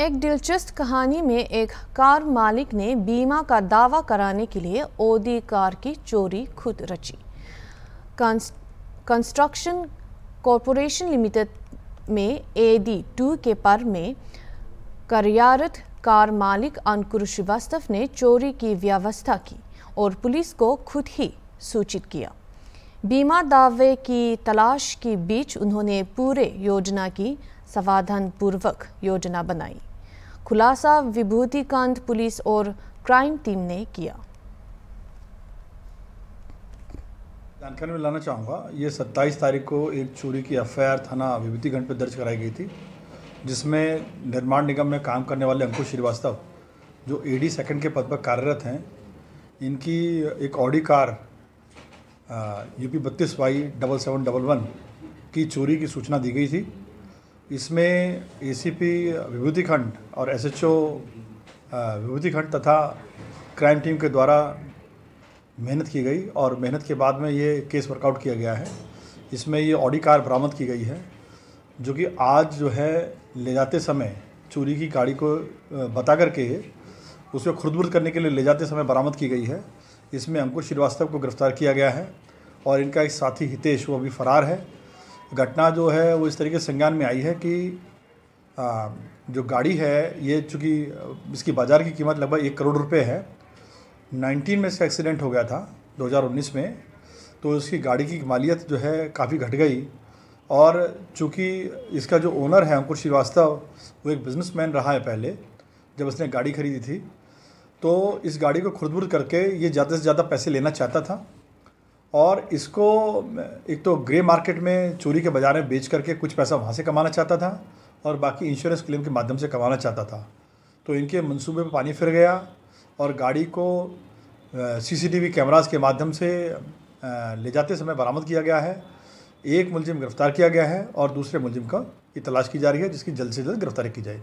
एक दिलचस्प कहानी में एक कार मालिक ने बीमा का दावा कराने के लिए ओदी कार की चोरी खुद रची कंस्ट्रक्शन कॉरपोरेशन लिमिटेड में ए डी टू के पर में कार्यरत कार मालिक अंकुर श्रीवास्तव ने चोरी की व्यवस्था की और पुलिस को खुद ही सूचित किया बीमा दावे की तलाश के बीच उन्होंने पूरे योजना की संवाधान पूर्वक योजना बनाई खुलासा विभूतिकांत पुलिस और क्राइम टीम ने किया जानकारी में लाना चाहूँगा ये 27 तारीख को एक चोरी की एफ थाना विभूतिखंड पर दर्ज कराई गई थी जिसमें निर्माण निगम में काम करने वाले अंकुश श्रीवास्तव जो एडी सेकंड के पद पर कार्यरत हैं इनकी एक ऑडी कार यूपी बत्तीस Y double seven double one की चोरी की सूचना दी गई थी इसमें एसीपी विभूति खंड और एसएचओ विभूति खंड तथा क्राइम टीम के द्वारा मेहनत की गई और मेहनत के बाद में ये केस वर्कआउट किया गया है इसमें ये ऑडी कार बरामद की गई है जो कि आज जो है ले जाते समय चोरी की गाड़ी को बता करके उसको खुदबुद करने के लिए ले जाते समय बरामद की गई है इसमें अंकुश श्रीवास्तव को गिरफ्तार किया गया है और इनका एक साथी हितेश वो अभी फरार है घटना जो है वो इस तरीके से संज्ञान में आई है कि आ, जो गाड़ी है ये चूँकि इसकी बाज़ार की कीमत लगभग एक करोड़ रुपए है 19 में इसका एक्सीडेंट हो गया था 2019 में तो इसकी गाड़ी की मालियत जो है काफ़ी घट गई और चूँकि इसका जो ओनर है अंकुर श्रीवास्तव वो एक बिजनेसमैन रहा है पहले जब उसने गाड़ी खरीदी थी तो इस गाड़ी को खुरदबुर करके ये ज़्यादा से ज़्यादा पैसे लेना चाहता था और इसको एक तो ग्रे मार्केट में चोरी के बाजार में बेच करके कुछ पैसा वहाँ से कमाना चाहता था और बाकी इंश्योरेंस क्लेम के माध्यम से कमाना चाहता था तो इनके मंसूबे में पानी फिर गया और गाड़ी को सीसीटीवी कैमरास के माध्यम से ले जाते समय बरामद किया गया है एक मुलजिम गिरफ्तार किया गया है और दूसरे मुलजिम का तलाश की जा रही है जिसकी जल्द से जल्द गिरफ्तारी की जाएगी